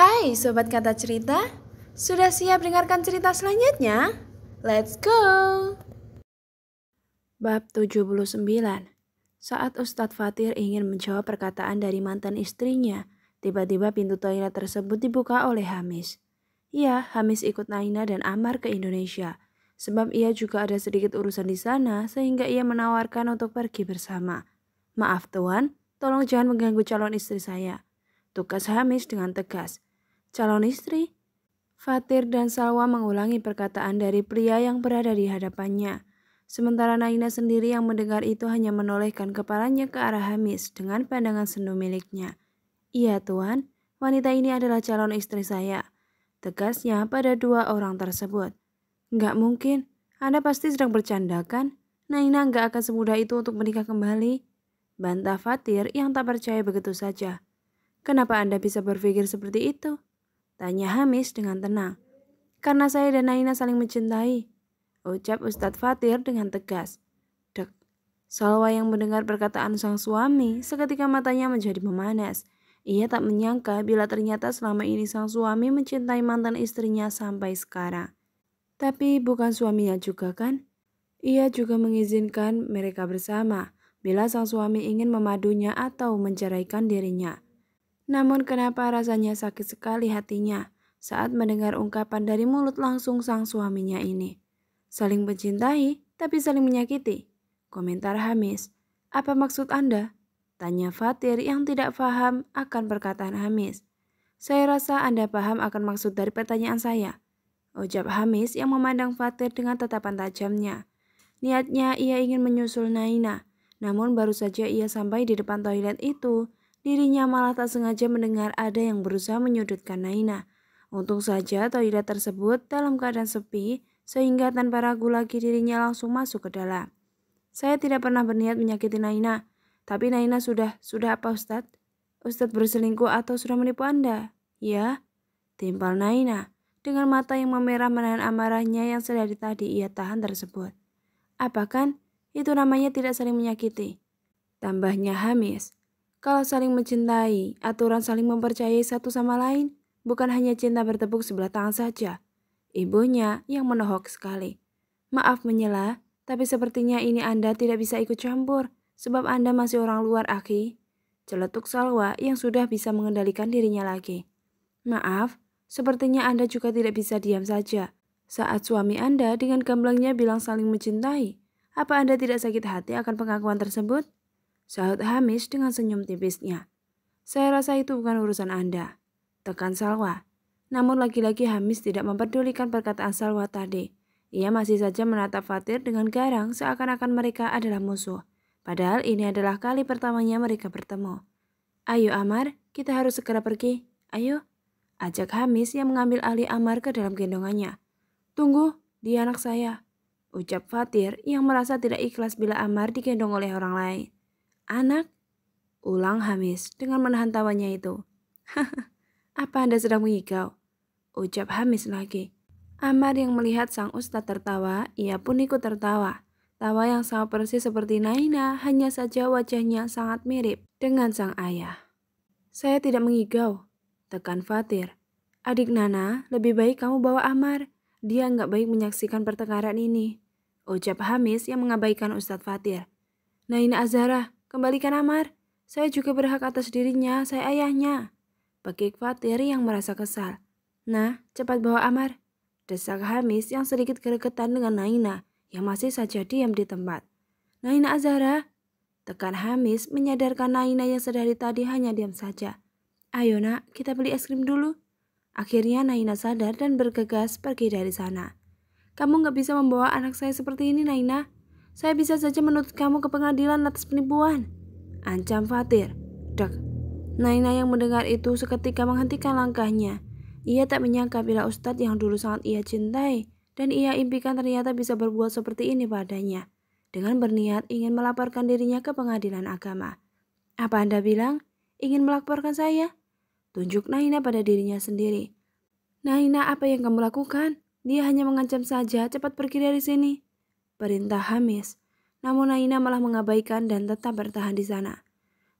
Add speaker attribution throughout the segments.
Speaker 1: Hai Sobat Kata Cerita, sudah siap dengarkan cerita selanjutnya? Let's go! Bab 79 Saat Ustadz Fatir ingin menjawab perkataan dari mantan istrinya, tiba-tiba pintu toilet tersebut dibuka oleh Hamis. Ya, Hamis ikut Naina dan Amar ke Indonesia, sebab ia juga ada sedikit urusan di sana sehingga ia menawarkan untuk pergi bersama. Maaf tuan, tolong jangan mengganggu calon istri saya. Tukas Hamis dengan tegas calon istri? Fatir dan Salwa mengulangi perkataan dari pria yang berada di hadapannya. Sementara Naina sendiri yang mendengar itu hanya menolehkan kepalanya ke arah Hamis dengan pandangan sendu miliknya. Iya tuan, wanita ini adalah calon istri saya. Tegasnya pada dua orang tersebut. Nggak mungkin, Anda pasti sedang bercanda kan? Naina nggak akan semudah itu untuk menikah kembali. Bantah Fatir yang tak percaya begitu saja. Kenapa Anda bisa berpikir seperti itu? Tanya Hamis dengan tenang. Karena saya dan Naina saling mencintai. Ucap Ustadz Fatir dengan tegas. Dek. Salwa yang mendengar perkataan sang suami seketika matanya menjadi memanas. Ia tak menyangka bila ternyata selama ini sang suami mencintai mantan istrinya sampai sekarang. Tapi bukan suaminya juga kan? Ia juga mengizinkan mereka bersama bila sang suami ingin memadunya atau menceraikan dirinya. Namun kenapa rasanya sakit sekali hatinya saat mendengar ungkapan dari mulut langsung sang suaminya ini. Saling mencintai tapi saling menyakiti. Komentar Hamis, apa maksud Anda? Tanya Fatir yang tidak paham akan perkataan Hamis. Saya rasa Anda paham akan maksud dari pertanyaan saya. Ucap Hamis yang memandang Fatir dengan tatapan tajamnya. Niatnya ia ingin menyusul Naina, namun baru saja ia sampai di depan toilet itu, Dirinya malah tak sengaja mendengar ada yang berusaha menyudutkan Naina. Untung saja toilet tersebut dalam keadaan sepi sehingga tanpa ragu lagi dirinya langsung masuk ke dalam. Saya tidak pernah berniat menyakiti Naina, tapi Naina sudah, sudah apa Ustadz? Ustad berselingkuh atau sudah menipu Anda? Ya, timpal Naina dengan mata yang memerah menahan amarahnya yang sedari tadi ia tahan tersebut. Apa kan? Itu namanya tidak saling menyakiti. Tambahnya Hamis. Kalau saling mencintai, aturan saling mempercayai satu sama lain bukan hanya cinta bertepuk sebelah tangan saja. Ibunya yang menohok sekali. Maaf menyela, tapi sepertinya ini Anda tidak bisa ikut campur sebab Anda masih orang luar, Aki. Celetuk Salwa yang sudah bisa mengendalikan dirinya lagi. Maaf, sepertinya Anda juga tidak bisa diam saja. Saat suami Anda dengan gamblangnya bilang saling mencintai, apa Anda tidak sakit hati akan pengakuan tersebut? Sahut Hamish dengan senyum tipisnya. Saya rasa itu bukan urusan Anda. Tekan Salwa. Namun lagi-lagi Hamis tidak memperdulikan perkataan Salwa tadi. Ia masih saja menatap Fatir dengan garang seakan-akan mereka adalah musuh. Padahal ini adalah kali pertamanya mereka bertemu. Ayo Amar, kita harus segera pergi. Ayo. Ajak Hamis yang mengambil alih Amar ke dalam gendongannya. Tunggu, dia anak saya. Ucap Fatir yang merasa tidak ikhlas bila Amar digendong oleh orang lain. Anak, ulang Hamis dengan menahan tawanya itu. Apa Anda sedang mengigau? Ucap Hamis lagi. Amar yang melihat sang Ustaz tertawa, ia pun ikut tertawa. Tawa yang sama persis seperti Naina, hanya saja wajahnya sangat mirip dengan sang ayah. Saya tidak mengigau, tekan Fatir. Adik Nana, lebih baik kamu bawa Amar. Dia nggak baik menyaksikan pertengkaran ini. Ucap Hamis yang mengabaikan Ustadz Fatir. Naina Azara, Kembalikan Amar. Saya juga berhak atas dirinya, saya ayahnya. Bagi Fatir yang merasa kesal. Nah, cepat bawa Amar. Desak Hamis yang sedikit geregetan dengan Naina yang masih saja diam di tempat. Naina Azara, tekan Hamis menyadarkan Naina yang sedari tadi hanya diam saja. Ayo nak, kita beli es krim dulu. Akhirnya Naina sadar dan bergegas pergi dari sana. Kamu gak bisa membawa anak saya seperti ini, Naina. Saya bisa saja menuntut kamu ke pengadilan atas penipuan. Ancam Fatir. Dak. Naina yang mendengar itu seketika menghentikan langkahnya. Ia tak menyangka bila Ustadz yang dulu sangat ia cintai dan ia impikan ternyata bisa berbuat seperti ini padanya. Dengan berniat ingin melaporkan dirinya ke pengadilan agama. Apa Anda bilang? Ingin melaporkan saya? Tunjuk Naina pada dirinya sendiri. Naina, apa yang kamu lakukan? Dia hanya mengancam saja, cepat pergi dari sini perintah Hamis. Namun Aina malah mengabaikan dan tetap bertahan di sana.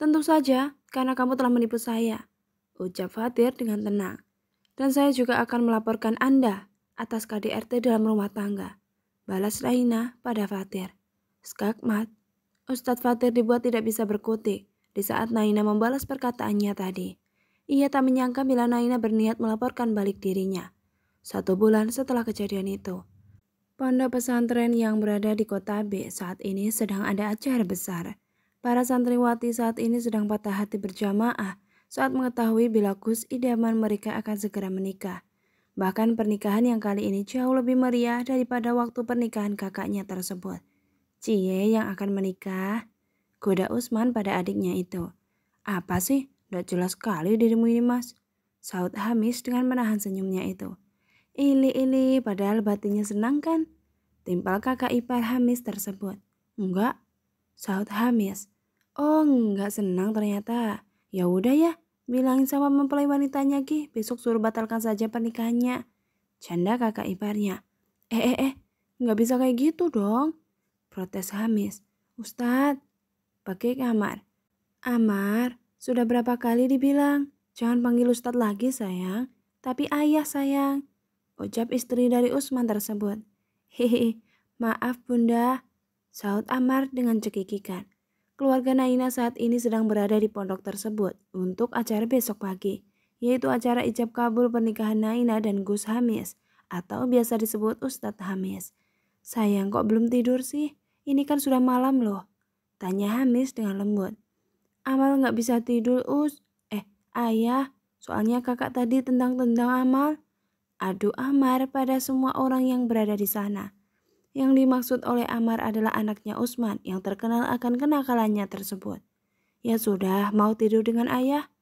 Speaker 1: Tentu saja, karena kamu telah menipu saya, ucap Fatir dengan tenang. Dan saya juga akan melaporkan Anda atas KDRT dalam rumah tangga. Balas Raina pada Fatir. Skakmat. Ustadz Fatir dibuat tidak bisa berkutik di saat Naina membalas perkataannya tadi. Ia tak menyangka bila Naina berniat melaporkan balik dirinya. Satu bulan setelah kejadian itu, Pondok pesantren yang berada di kota B saat ini sedang ada acara besar. Para santriwati saat ini sedang patah hati berjamaah saat mengetahui bila Gus idaman mereka akan segera menikah. Bahkan pernikahan yang kali ini jauh lebih meriah daripada waktu pernikahan kakaknya tersebut. Cie yang akan menikah, goda Usman pada adiknya itu. Apa sih? Tidak jelas sekali dirimu ini mas. Saud Hamis dengan menahan senyumnya itu. Ili-ili padahal batinnya senang kan? Timpal kakak ipar Hamis tersebut. Enggak, sahut Hamis. Oh, enggak senang ternyata. Ya udah ya, bilangin sama mempelai wanitanya Ki, besok suruh batalkan saja pernikahannya. Canda kakak iparnya. Eh, eh, eh, enggak bisa kayak gitu dong. Protes Hamis. Ustad, pakai kamar. Amar, sudah berapa kali dibilang, jangan panggil Ustad lagi sayang, tapi ayah sayang. Ucap istri dari Usman tersebut. Hehe, maaf bunda. saut Amar dengan cekikikan. Keluarga Naina saat ini sedang berada di pondok tersebut untuk acara besok pagi, yaitu acara ijab kabul pernikahan Naina dan Gus Hamis, atau biasa disebut Ustadz Hamis. Sayang kok belum tidur sih? Ini kan sudah malam loh. Tanya Hamis dengan lembut. Amal nggak bisa tidur, Us. Eh, ayah, soalnya kakak tadi tendang-tendang Amal adu amar pada semua orang yang berada di sana. Yang dimaksud oleh Amar adalah anaknya Usman yang terkenal akan kenakalannya tersebut. Ya sudah, mau tidur dengan ayah?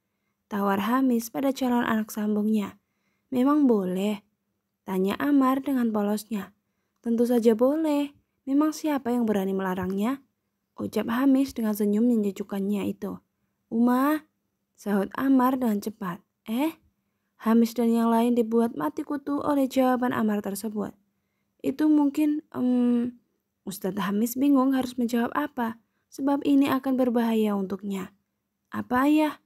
Speaker 1: Tawar Hamis pada calon anak sambungnya. Memang boleh? Tanya Amar dengan polosnya. Tentu saja boleh. Memang siapa yang berani melarangnya? Ucap Hamis dengan senyum menyejukannya itu. Uma, sahut Amar dengan cepat. Eh, Hamis dan yang lain dibuat mati kutu oleh jawaban Amar tersebut. Itu mungkin um, Ustadz Hamis bingung harus menjawab apa, sebab ini akan berbahaya untuknya. Apa ayah?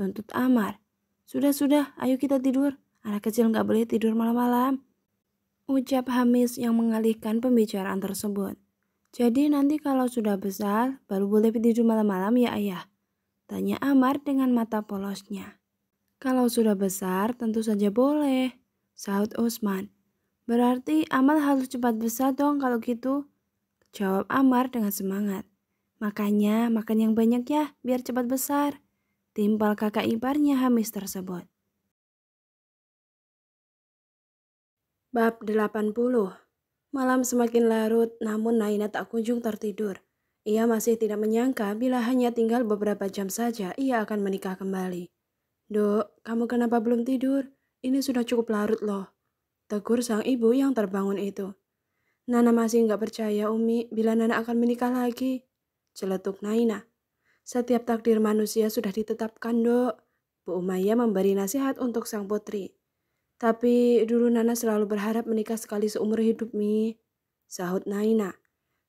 Speaker 1: Tuntut Amar. Sudah-sudah, ayo kita tidur. Anak kecil nggak boleh tidur malam-malam. Ucap Hamis yang mengalihkan pembicaraan tersebut. Jadi nanti kalau sudah besar, baru boleh tidur malam-malam ya ayah? Tanya Amar dengan mata polosnya. Kalau sudah besar, tentu saja boleh, sahut Usman. Berarti Amal harus cepat besar dong kalau gitu. Jawab Amar dengan semangat. Makanya makan yang banyak ya, biar cepat besar. Timpal kakak iparnya Hamis tersebut. Bab 80 Malam semakin larut, namun Naina tak kunjung tertidur. Ia masih tidak menyangka bila hanya tinggal beberapa jam saja ia akan menikah kembali. Dok, kamu kenapa belum tidur? Ini sudah cukup larut loh. Tegur sang ibu yang terbangun itu. Nana masih nggak percaya Umi bila Nana akan menikah lagi. Celetuk Naina. Setiap takdir manusia sudah ditetapkan, dok. Bu Umayya memberi nasihat untuk sang putri. Tapi dulu Nana selalu berharap menikah sekali seumur hidup, Mi. Sahut Naina.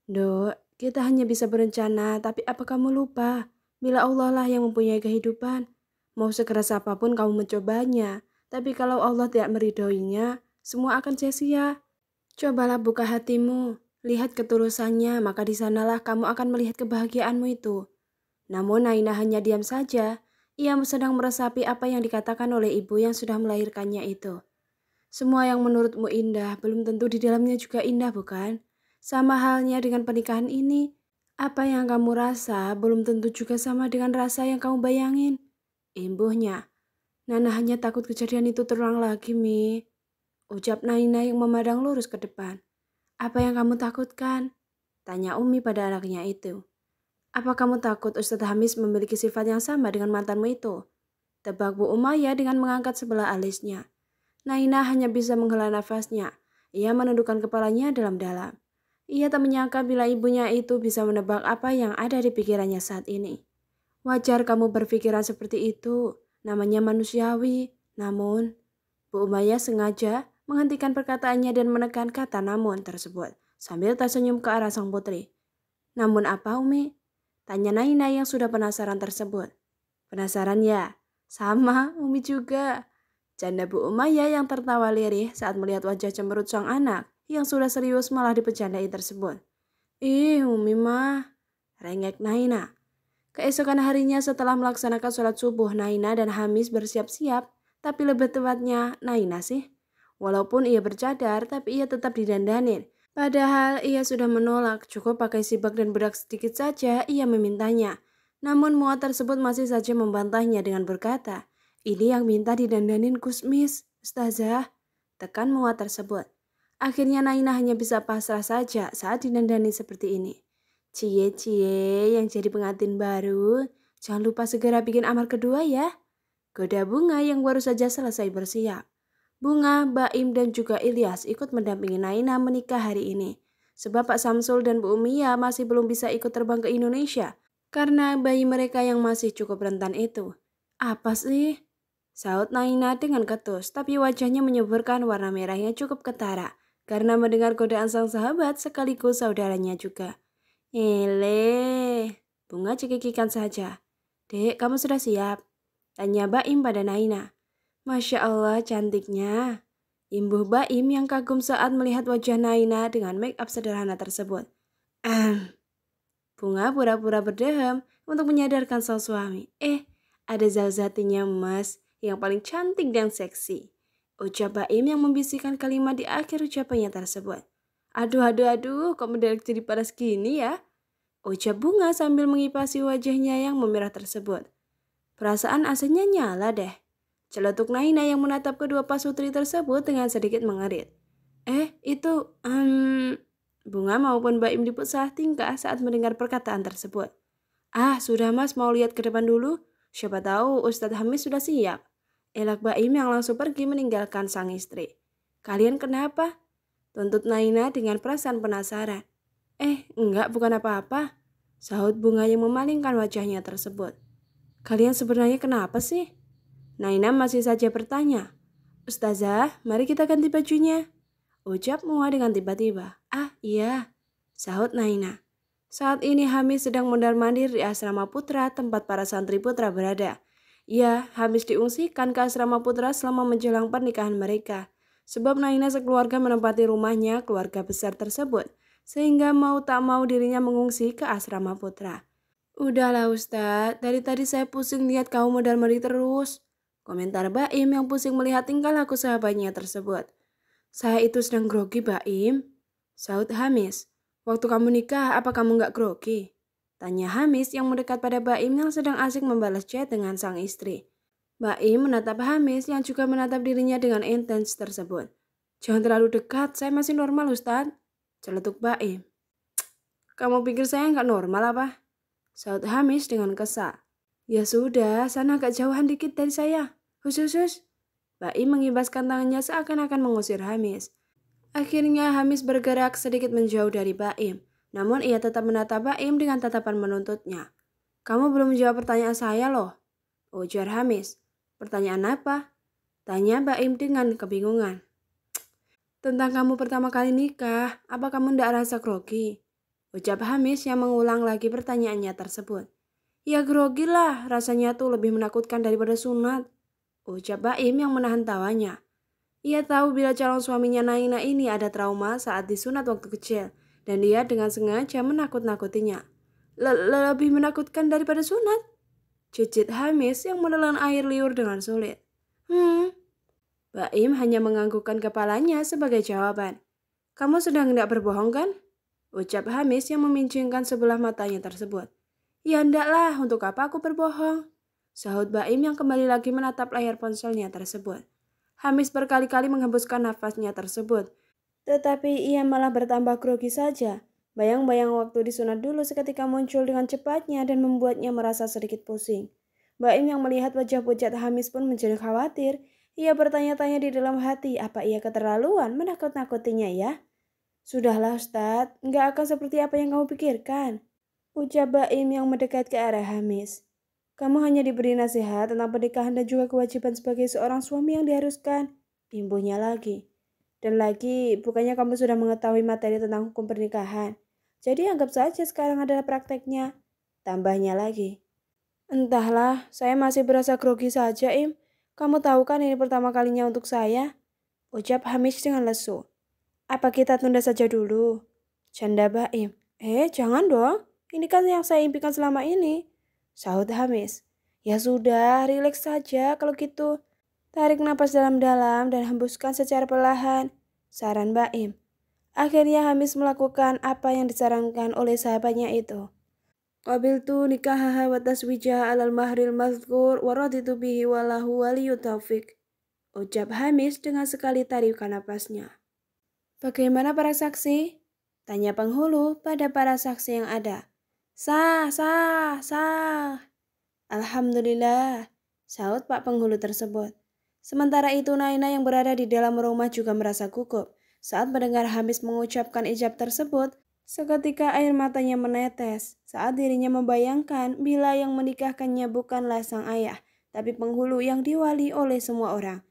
Speaker 1: Dok, kita hanya bisa berencana, tapi apa kamu lupa? Bila Allah lah yang mempunyai kehidupan, Mau sekeras apapun kamu mencobanya, tapi kalau Allah tidak meridoinya, semua akan sia-sia. Cobalah buka hatimu, lihat ketulusannya, maka di sanalah kamu akan melihat kebahagiaanmu itu. Namun Naina hanya diam saja, ia sedang meresapi apa yang dikatakan oleh ibu yang sudah melahirkannya itu. Semua yang menurutmu indah, belum tentu di dalamnya juga indah, bukan? Sama halnya dengan pernikahan ini, apa yang kamu rasa belum tentu juga sama dengan rasa yang kamu bayangin. Imbuhnya. Nana hanya takut kejadian itu terulang lagi, Mi. Ucap Naina yang memandang lurus ke depan. Apa yang kamu takutkan? Tanya Umi pada anaknya itu. Apa kamu takut Ustadz Hamis memiliki sifat yang sama dengan mantanmu itu? Tebak Bu Umayyah dengan mengangkat sebelah alisnya. Naina hanya bisa menghela nafasnya. Ia menundukkan kepalanya dalam-dalam. Ia tak menyangka bila ibunya itu bisa menebak apa yang ada di pikirannya saat ini. Wajar kamu berpikiran seperti itu, namanya manusiawi. Namun, Bu Umayyah sengaja menghentikan perkataannya dan menekan kata namun tersebut sambil tersenyum ke arah sang putri. Namun apa Umi? Tanya Naina yang sudah penasaran tersebut. Penasaran ya? Sama, Umi juga. Canda Bu Umayyah yang tertawa lirih saat melihat wajah cemberut sang anak yang sudah serius malah dipecandai tersebut. Ih, Umi mah. Rengek Naina Keesokan harinya setelah melaksanakan sholat subuh, Naina dan Hamis bersiap-siap, tapi lebih tepatnya Naina sih. Walaupun ia bercadar, tapi ia tetap didandanin. Padahal ia sudah menolak, cukup pakai sibak dan bedak sedikit saja ia memintanya. Namun Mua tersebut masih saja membantahnya dengan berkata, Ini yang minta didandanin kusmis, Ustazah. Tekan Mua tersebut. Akhirnya Naina hanya bisa pasrah saja saat didandani seperti ini. Cie-cie yang jadi pengantin baru, jangan lupa segera bikin amar kedua ya. Goda bunga yang baru saja selesai bersiap. Bunga, Baim, dan juga Ilyas ikut mendampingi Naina menikah hari ini. Sebab Pak Samsul dan Bu Umia masih belum bisa ikut terbang ke Indonesia karena bayi mereka yang masih cukup rentan itu. Apa sih? Saut Naina dengan ketus, tapi wajahnya menyeburkan warna merahnya cukup ketara karena mendengar godaan sang sahabat sekaligus saudaranya juga. Ele, bunga cekikikan saja. Dek, kamu sudah siap? Tanya Baim pada Naina. Masya Allah, cantiknya. Imbuh Baim yang kagum saat melihat wajah Naina dengan make up sederhana tersebut. Ehm. Bunga pura-pura berdehem untuk menyadarkan sang suami. Eh, ada zazatinya emas yang paling cantik dan seksi. Ucap Baim yang membisikkan kalimat di akhir ucapannya tersebut. Aduh, aduh, aduh, kok mendadak jadi pada segini ya? Ucap bunga sambil mengipasi wajahnya yang memerah tersebut. Perasaan ac nyala deh. Celotuk Naina yang menatap kedua pasutri tersebut dengan sedikit mengerit. Eh, itu, um, Bunga maupun Baim diput salah tingkah saat mendengar perkataan tersebut. Ah, sudah mas mau lihat ke depan dulu? Siapa tahu Ustadz Hamis sudah siap. Elak Baim yang langsung pergi meninggalkan sang istri. Kalian kenapa? Tuntut Naina dengan perasaan penasaran. Eh, enggak bukan apa-apa. Sahut bunga yang memalingkan wajahnya tersebut. Kalian sebenarnya kenapa sih? Naina masih saja bertanya. Ustazah, mari kita ganti bajunya. Ucap Mua dengan tiba-tiba. Ah, iya. Sahut Naina. Saat ini Hamis sedang mondar-mandir di asrama putra tempat para santri putra berada. Ya, Hamis diungsikan ke asrama putra selama menjelang pernikahan mereka. Sebab Naina sekeluarga menempati rumahnya keluarga besar tersebut, sehingga mau tak mau dirinya mengungsi ke asrama putra. Udahlah Ustadz, dari tadi saya pusing lihat kamu modal meri terus. Komentar Baim yang pusing melihat tingkah laku sahabatnya tersebut. Saya itu sedang grogi Baim. Saud Hamis, waktu kamu nikah apa kamu nggak grogi? Tanya Hamis yang mendekat pada Baim yang sedang asik membalas chat dengan sang istri. Mbak I menatap Hamis yang juga menatap dirinya dengan intens tersebut. Jangan terlalu dekat, saya masih normal Ustadz. Celetuk Mbak I. Kamu pikir saya nggak normal apa? Saut Hamis dengan kesak. Ya sudah, sana agak jauhan dikit dari saya. Khusus-khusus. Mbak I mengibaskan tangannya seakan-akan mengusir Hamis. Akhirnya Hamis bergerak sedikit menjauh dari Baim. Namun ia tetap menatap Baim dengan tatapan menuntutnya. Kamu belum menjawab pertanyaan saya loh. Ujar Hamis. Pertanyaan apa? Tanya Baim dengan kebingungan. Tentang kamu pertama kali nikah, apa kamu tidak rasa grogi? Ucap Hamis yang mengulang lagi pertanyaannya tersebut. Ya grogi lah, rasanya tuh lebih menakutkan daripada sunat. Ucap Baim yang menahan tawanya. Ia tahu bila calon suaminya Naina ini ada trauma saat disunat waktu kecil, dan dia dengan sengaja menakut-nakutinya. Le Lebih menakutkan daripada sunat? Cucit Hamis yang menelan air liur dengan sulit. Hmm. Baim hanya menganggukkan kepalanya sebagai jawaban. Kamu sedang tidak berbohong kan? Ucap Hamis yang memincingkan sebelah matanya tersebut. Ya ndaklah, untuk apa aku berbohong? Sahut Baim yang kembali lagi menatap layar ponselnya tersebut. Hamis berkali-kali menghembuskan nafasnya tersebut. Tetapi ia malah bertambah grogi saja. Bayang-bayang waktu disunat dulu seketika muncul dengan cepatnya dan membuatnya merasa sedikit pusing. Mbak Im yang melihat wajah pucat Hamis pun menjadi khawatir. Ia bertanya-tanya di dalam hati, apa ia keterlaluan menakut-nakutinya ya? Sudahlah Ustadz, nggak akan seperti apa yang kamu pikirkan. Ucap Baim yang mendekat ke arah Hamis. Kamu hanya diberi nasihat tentang pernikahan dan juga kewajiban sebagai seorang suami yang diharuskan. Imbuhnya lagi. Dan lagi, bukannya kamu sudah mengetahui materi tentang hukum pernikahan. Jadi anggap saja sekarang adalah prakteknya. Tambahnya lagi. Entahlah, saya masih berasa grogi saja, Im. Kamu tahu kan ini pertama kalinya untuk saya? Ucap Hamish dengan lesu. Apa kita tunda saja dulu? Canda Baim. Eh, jangan dong. Ini kan yang saya impikan selama ini. Sahut Hamis. Ya sudah, rileks saja kalau gitu. Tarik nafas dalam-dalam dan hembuskan secara perlahan. Saran Baim. Akhirnya Hamis melakukan apa yang disarankan oleh sahabatnya itu. tu nikahaha wa taswija alal mahril mazkur wa raditu bihi walahu waliyu taufik. Ucap Hamis dengan sekali tarikan napasnya. Bagaimana para saksi? Tanya penghulu pada para saksi yang ada. Sah, sah, sah. Alhamdulillah, sahut Pak penghulu tersebut. Sementara itu Naina yang berada di dalam rumah juga merasa gugup. Saat mendengar Hamis mengucapkan ijab tersebut, seketika air matanya menetes saat dirinya membayangkan bila yang menikahkannya bukanlah sang ayah, tapi penghulu yang diwali oleh semua orang.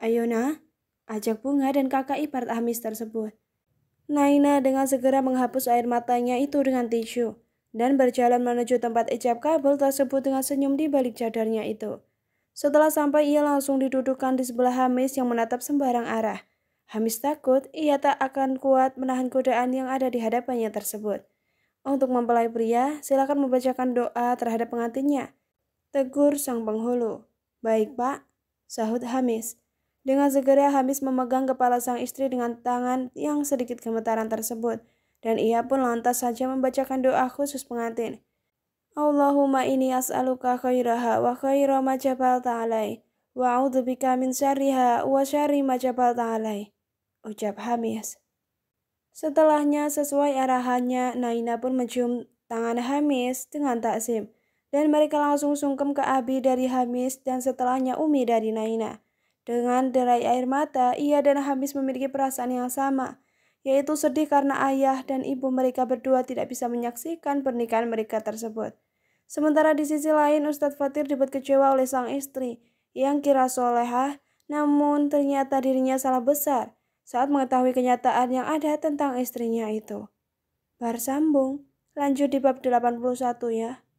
Speaker 1: Ayona, ajak bunga dan kakak ipar Hamis tersebut. Naina dengan segera menghapus air matanya itu dengan tisu dan berjalan menuju tempat ijab kabel tersebut dengan senyum di balik cadarnya itu. Setelah sampai ia langsung didudukkan di sebelah Hamis yang menatap sembarang arah. Hamis takut ia tak akan kuat menahan godaan yang ada di hadapannya tersebut. Untuk mempelai pria, silakan membacakan doa terhadap pengantinnya. Tegur sang penghulu. Baik pak, sahut Hamis. Dengan segera Hamis memegang kepala sang istri dengan tangan yang sedikit gemetaran tersebut. Dan ia pun lantas saja membacakan doa khusus pengantin. Allahumma ini as'aluka khairaha wa khaira majabal ta'alai. Wa'udhubika min syariha wa syari majabal ta'alai ucap Hamis. Setelahnya sesuai arahannya, Naina pun mencium tangan Hamis dengan taksim. Dan mereka langsung sungkem ke Abi dari Hamis dan setelahnya Umi dari Naina. Dengan derai air mata, ia dan Hamis memiliki perasaan yang sama, yaitu sedih karena ayah dan ibu mereka berdua tidak bisa menyaksikan pernikahan mereka tersebut. Sementara di sisi lain, Ustadz Fatir dibuat kecewa oleh sang istri yang kira solehah, namun ternyata dirinya salah besar saat mengetahui kenyataan yang ada tentang istrinya itu. bar sambung lanjut di bab 81 ya.